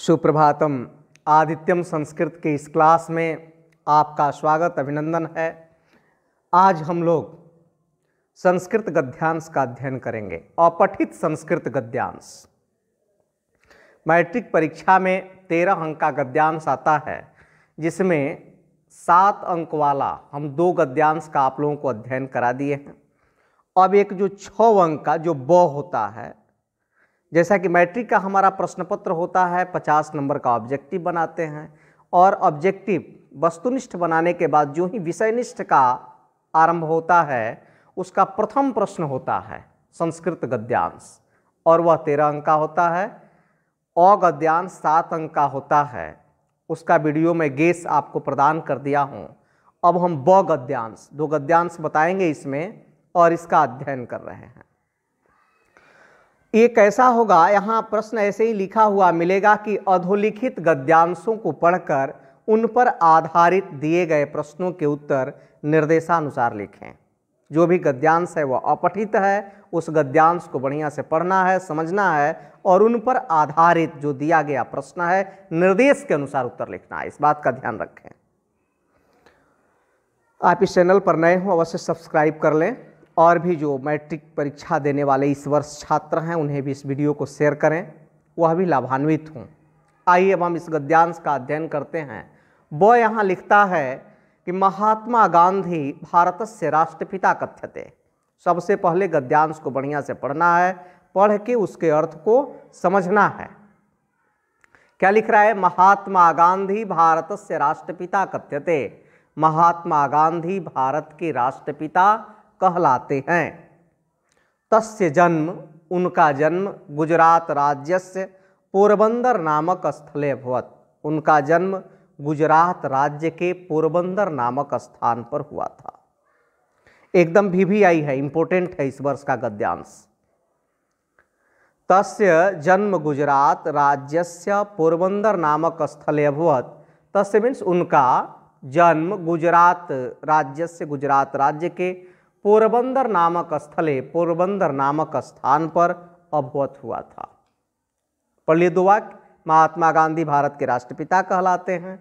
सुप्रभातम आदित्यम संस्कृत के इस क्लास में आपका स्वागत अभिनंदन है आज हम लोग संस्कृत गद्यांश का अध्ययन करेंगे अपठित संस्कृत गद्यांश मैट्रिक परीक्षा में तेरह अंक का गद्यांश आता है जिसमें सात अंक वाला हम दो गद्यांश का आप लोगों को अध्ययन करा दिए हैं अब एक जो छ अंक का जो ब होता है जैसा कि मैट्रिक का हमारा प्रश्न पत्र होता है पचास नंबर का ऑब्जेक्टिव बनाते हैं और ऑब्जेक्टिव वस्तुनिष्ठ बनाने के बाद जो ही विषयनिष्ठ का आरंभ होता है उसका प्रथम प्रश्न होता है संस्कृत गद्यांश और वह तेरह अंक का होता है अ गद्यांश सात अंक का होता है उसका वीडियो में गेस आपको प्रदान कर दिया हूँ अब हम ब गद्यांश दो गद्यांश बताएंगे इसमें और इसका अध्ययन कर रहे हैं ये कैसा होगा यहाँ प्रश्न ऐसे ही लिखा हुआ मिलेगा कि अधोलिखित गद्यांशों को पढ़कर उन पर आधारित दिए गए प्रश्नों के उत्तर निर्देशानुसार लिखें जो भी गद्यांश है वह अपठित है उस गद्यांश को बढ़िया से पढ़ना है समझना है और उन पर आधारित जो दिया गया प्रश्न है निर्देश के अनुसार उत्तर लिखना है इस बात का ध्यान रखें आप इस चैनल पर नए हों अवश्य सब्सक्राइब कर लें और भी जो मैट्रिक परीक्षा देने वाले इस वर्ष छात्र हैं उन्हें भी इस वीडियो को शेयर करें वह भी लाभान्वित हों आइए अब हम इस गद्यांश का अध्ययन करते हैं वह यहाँ लिखता है कि महात्मा गांधी भारत से राष्ट्रपिता कथ्यते सबसे पहले गद्यांश को बढ़िया से पढ़ना है पढ़ के उसके अर्थ को समझना है क्या लिख रहा है महात्मा गांधी भारत से राष्ट्रपिता कथ्यते महात्मा गांधी भारत के राष्ट्रपिता कहलाते हैं तस्य जन्म उनका जन्म गुजरात राज्य से पोरबंदर नामक स्थले भवत उनका जन्म गुजरात राज्य के पोरबंदर नामक स्थान पर हुआ था एकदम भी भी आई है इंपोर्टेंट है इस वर्ष का गद्यांश तस्य जन्म गुजरात से पोरबंदर नामक स्थले अभवत तस्य मीन्स उनका जन्म गुजरात राज्य से गुजरात राज्य के पोरबंदर नामक स्थले पोरबंदर नामक स्थान पर अभवत हुआ था पढ़ लिए दो वाक्य महात्मा गांधी भारत के राष्ट्रपिता कहलाते हैं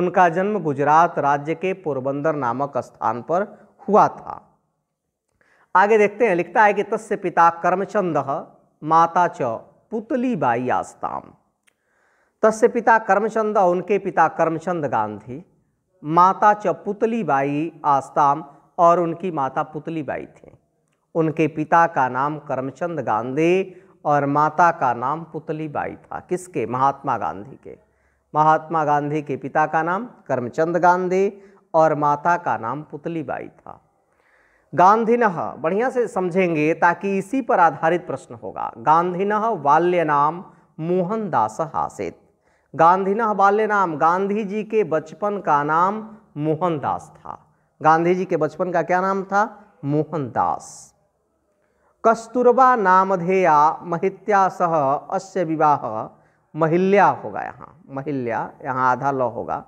उनका जन्म गुजरात राज्य के पोरबंदर नामक स्थान पर हुआ था आगे देखते हैं लिखता है कि तस्य पिता कर्मचंद माता च पुतली बाई आस्ताम तस्य पिता कर्मचंद उनके पिता कर्मचंद गांधी माता च पुतलीबाई आस्ताम और उनकी माता पुतली बाई थी उनके पिता का नाम करमचंद गांधी और माता का नाम पुतली बाई था किसके महात्मा गांधी के महात्मा गांधी के पिता का नाम करमचंद गांधी और माता का नाम पुतली बाई था गांधी बढ़िया से समझेंगे ताकि इसी पर आधारित प्रश्न होगा गांधी बाल्य नाम मोहनदास हासित गांधी बाल्य नाम गांधी जी के बचपन का नाम मोहनदास था गांधी जी के बचपन का क्या नाम था मोहनदास कस्तूरबा नामधेया महित्या सह अश्य विवाह महिल्या होगा यहाँ महिल्या यहाँ आधा ल होगा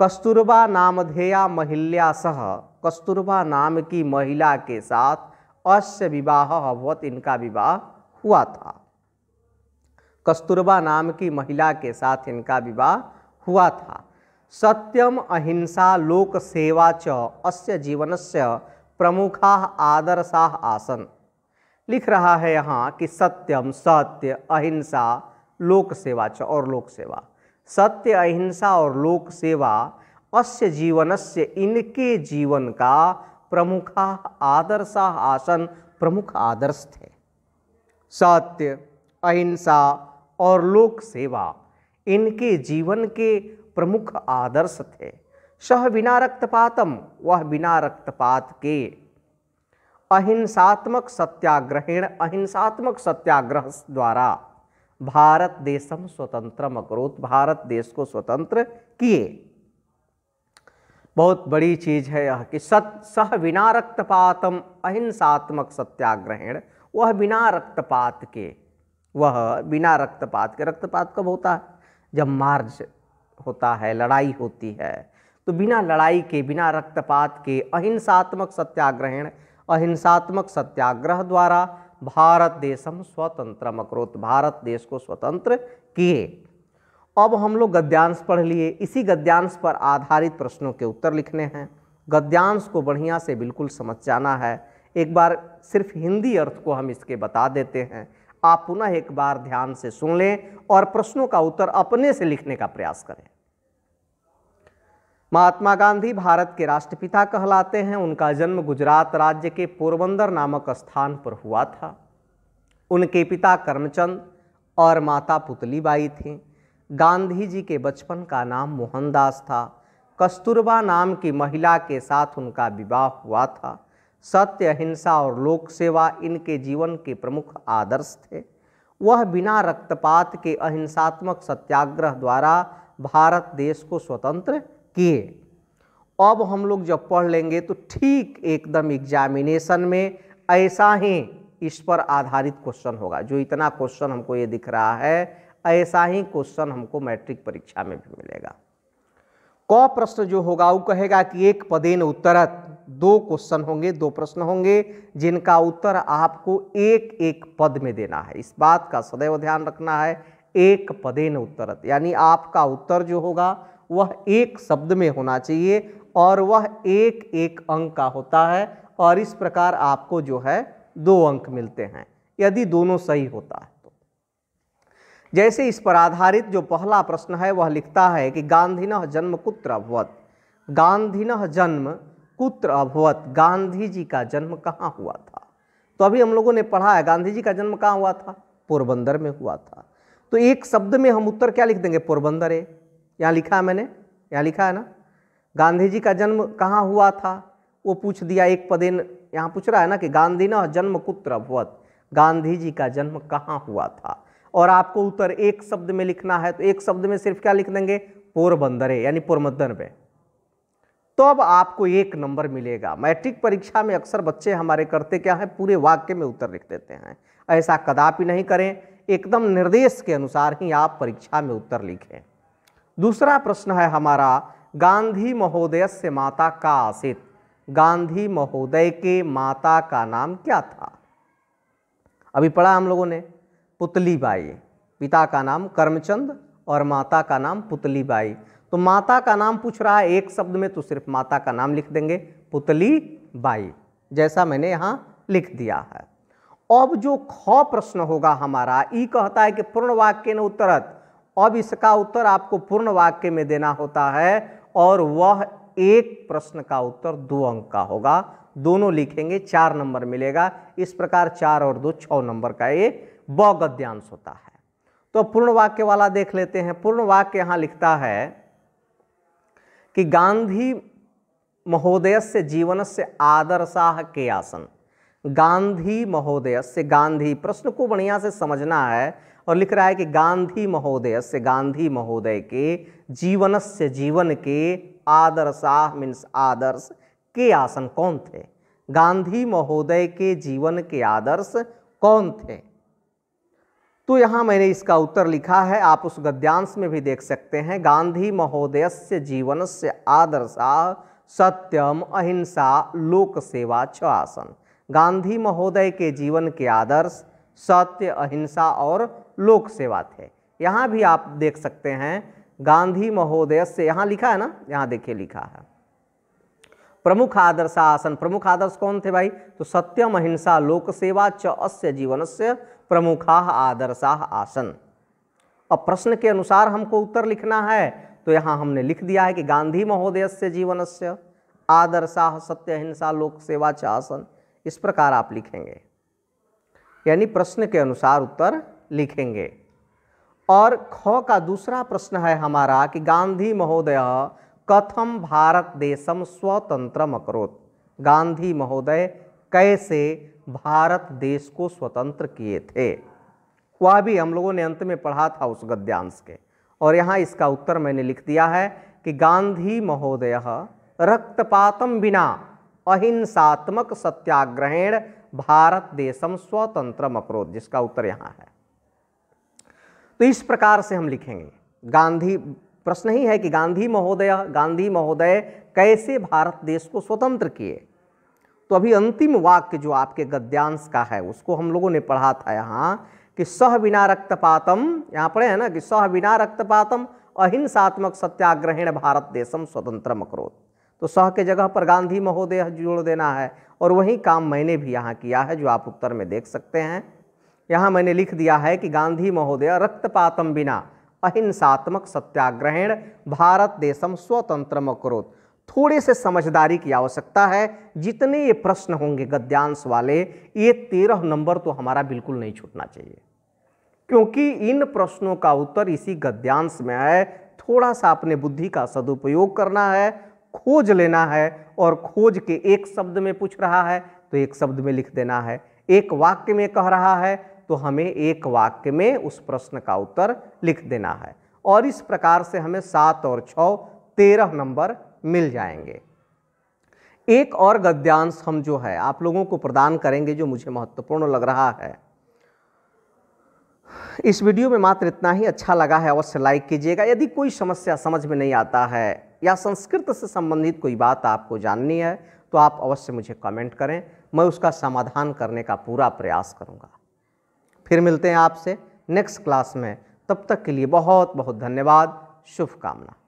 कस्तूरबा नामधेया महिल्या सह कस्तूरबा नाम की महिला के साथ अश्य विवाह अभवत इनका विवाह हुआ था कस्तूरबा नाम की महिला के साथ इनका विवाह हुआ था सत्यम अहिंसा लोक सेवा च अस्य से प्रमुखा आदर्शा आसन लिख रहा है यहाँ कि सत्यम सत्य अहिंसा लोक सेवा च और लोक सेवा सत्य अहिंसा और लोक सेवा अस्य से इनके जीवन का प्रमुखा आदर्शा आसन प्रमुख आदर्श थे सत्य अहिंसा और लोक सेवा इनके जीवन के प्रमुख आदर्श थे सह बिना रक्तपातम वह बिना रक्तपात के अहिंसात्मक सत्याग्रहण अहिंसात्मक सत्याग्रह द्वारा भारत देशम स्वतंत्र अकरोत भारत देश को स्वतंत्र किए बहुत बड़ी चीज है यह कि सत सह बिना रक्तपातम अहिंसात्मक सत्याग्रहण वह बिना रक्तपात के वह बिना रक्तपात के रक्तपात कब होता है जब मार्च होता है लड़ाई होती है तो बिना लड़ाई के बिना रक्तपात के अहिंसात्मक सत्याग्रहण अहिंसात्मक सत्याग्रह द्वारा भारत देश हम स्वतंत्र मकरोत भारत देश को स्वतंत्र किए अब हम लोग गद्यांश पढ़ लिए इसी गद्यांश पर आधारित प्रश्नों के उत्तर लिखने हैं गद्यांश को बढ़िया से बिल्कुल समझ जाना है एक बार सिर्फ हिंदी अर्थ को हम इसके बता देते हैं आप पुनः एक बार ध्यान से सुन लें और प्रश्नों का उत्तर अपने से लिखने का प्रयास करें महात्मा गांधी भारत के राष्ट्रपिता कहलाते हैं उनका जन्म गुजरात राज्य के पोरबंदर नामक स्थान पर हुआ था उनके पिता कर्मचंद और माता पुतलीबाई थीं गांधी जी के बचपन का नाम मोहनदास था कस्तूरबा नाम की महिला के साथ उनका विवाह हुआ था सत्य अहिंसा और लोक सेवा इनके जीवन के प्रमुख आदर्श थे वह बिना रक्तपात के अहिंसात्मक सत्याग्रह द्वारा भारत देश को स्वतंत्र किए अब हम लोग जब पढ़ लेंगे तो ठीक एकदम एग्जामिनेशन में ऐसा ही इस पर आधारित क्वेश्चन होगा जो इतना क्वेश्चन हमको ये दिख रहा है ऐसा ही क्वेश्चन हमको मैट्रिक परीक्षा में भी मिलेगा क प्रश्न जो होगा वो कहेगा कि एक पदेन उत्तरत दो क्वेश्चन होंगे दो प्रश्न होंगे जिनका उत्तर आपको एक एक पद में देना है इस बात का सदैव ध्यान रखना है एक पदेन उत्तर यानी आपका उत्तर जो होगा वह एक शब्द में होना चाहिए और वह एक एक अंक का होता है और इस प्रकार आपको जो है दो अंक मिलते हैं यदि दोनों सही होता है तो जैसे इस पर आधारित जो पहला प्रश्न है वह लिखता है कि गांधीन जन्म कुत्र अभवत गांधीन जन्म कुत्र अभवत गांधी जी का जन्म कहाँ हुआ था तो अभी हम लोगों ने पढ़ा है गांधी जी का जन्म कहाँ हुआ था पोरबंदर में हुआ था तो एक शब्द में हम उत्तर क्या लिख देंगे पोरबंदर है यहाँ लिखा है मैंने यहाँ लिखा है ना गांधी जी का जन्म कहाँ हुआ था वो पूछ दिया एक पदेन यहाँ पूछ रहा है ना कि गांधी न जन्म कुत्र अभवत गांधी जी का जन्म कहाँ हुआ था और आपको उत्तर एक शब्द में लिखना है तो एक शब्द में सिर्फ क्या लिख देंगे पोरबंदर है यानी पोरबंदर में तो आपको एक नंबर मिलेगा मैट्रिक परीक्षा में अक्सर बच्चे हमारे करते क्या हैं पूरे वाक्य में उत्तर लिख देते हैं ऐसा कदापि नहीं करें एकदम निर्देश के अनुसार ही आप परीक्षा में उत्तर लिखें दूसरा प्रश्न है हमारा गांधी महोदय से माता का आशित गांधी महोदय के माता का नाम क्या था अभी पढ़ा हम लोगों ने पुतली बाई पिता का नाम कर्मचंद और माता का नाम पुतली बाई तो माता का नाम पूछ रहा है एक शब्द में तो सिर्फ माता का नाम लिख देंगे पुतली बाई जैसा मैंने यहाँ लिख दिया है अब जो ख प्रश्न होगा हमारा ई कहता है कि पूर्ण वाक्य ने उत्तरत अब इसका उत्तर आपको पूर्ण वाक्य में देना होता है और वह एक प्रश्न का उत्तर दो अंक का होगा दोनों लिखेंगे चार नंबर मिलेगा इस प्रकार चार और दो छ नंबर का ये ब गद्यांश होता है तो पूर्ण वाक्य वाला देख लेते हैं पूर्ण वाक्य यहाँ लिखता है कि गांधी महोदय से जीवन से आदर्शाह के आसन गांधी महोदय से गांधी प्रश्न को बढ़िया से समझना है और लिख रहा है कि गांधी महोदय से गांधी महोदय के जीवन से जीवन के आदर्शाह मीन्स आदर्श के आसन कौन थे गांधी महोदय के जीवन के आदर्श कौन थे तो यहाँ मैंने इसका उत्तर लिखा है आप उस गद्यांश में भी देख सकते हैं गांधी महोदय से जीवन से आदर्शा सत्यम अहिंसा लोक सेवा छ आसन गांधी महोदय के जीवन के आदर्श सत्य अहिंसा और लोक सेवा थे यहाँ भी आप देख सकते हैं गांधी महोदय से यहाँ लिखा है ना यहाँ देखिए लिखा है प्रमुख आदर्श आसन प्रमुख आदर्श कौन थे भाई तो सत्यम अहिंसा लोक सेवा च अस्य जीवन से प्रमुखा आदर्शा आसन अब प्रश्न के अनुसार हमको उत्तर लिखना है तो यहाँ हमने लिख दिया है कि गांधी महोदय से जीवन से आदर्शा सत्य हिंसा लोक सेवा च आसन इस प्रकार आप लिखेंगे यानी प्रश्न के अनुसार उत्तर लिखेंगे और ख का दूसरा प्रश्न है हमारा कि गांधी महोदय कथम भारत देशम स्वतंत्र अकरोत गांधी महोदय कैसे भारत देश को स्वतंत्र किए थे वह भी हम लोगों ने अंत में पढ़ा था उस गद्यांश के और यहाँ इसका उत्तर मैंने लिख दिया है कि गांधी महोदय रक्तपातम बिना अहिंसात्मक सत्याग्रहण भारत देशम स्वतंत्र अक्रोध जिसका उत्तर यहाँ है तो इस प्रकार से हम लिखेंगे गांधी प्रश्न ही है कि गांधी महोदय गांधी महोदय कैसे भारत देश को स्वतंत्र किए तो अभी अंतिम वाक्य जो आपके गद्यांश का है उसको हम लोगों ने पढ़ा था यहाँ कि सह बिना रक्तपातम यहाँ पढ़े हैं ना कि सह बिना रक्तपातम अहिंसात्मक सत्याग्रहण भारत देशम स्वतंत्र मकरोत तो सह के जगह पर गांधी महोदय जोड़ देना है और वही काम मैंने भी यहाँ किया है जो आप उत्तर में देख सकते हैं यहाँ मैंने लिख दिया है कि गांधी महोदय रक्तपातम बिना अहिंसात्मक सत्याग्रहण भारत देशम स्वतंत्र मकरोत थोड़े से समझदारी की आवश्यकता है जितने ये प्रश्न होंगे गद्यांश वाले ये तेरह नंबर तो हमारा बिल्कुल नहीं छूटना चाहिए क्योंकि इन प्रश्नों का उत्तर इसी गद्यांश में है थोड़ा सा अपने बुद्धि का सदुपयोग करना है खोज लेना है और खोज के एक शब्द में पूछ रहा है तो एक शब्द में लिख देना है एक वाक्य में कह रहा है तो हमें एक वाक्य में उस प्रश्न का उत्तर लिख देना है और इस प्रकार से हमें सात और छः तेरह नंबर मिल जाएंगे एक और गद्यांश हम जो है आप लोगों को प्रदान करेंगे जो मुझे महत्वपूर्ण लग रहा है इस वीडियो में मात्र इतना ही अच्छा लगा है अवश्य लाइक कीजिएगा यदि कोई समस्या समझ में नहीं आता है या संस्कृत से संबंधित कोई बात आपको जाननी है तो आप अवश्य मुझे कमेंट करें मैं उसका समाधान करने का पूरा प्रयास करूँगा फिर मिलते हैं आपसे नेक्स्ट क्लास में तब तक के लिए बहुत बहुत धन्यवाद शुभकामना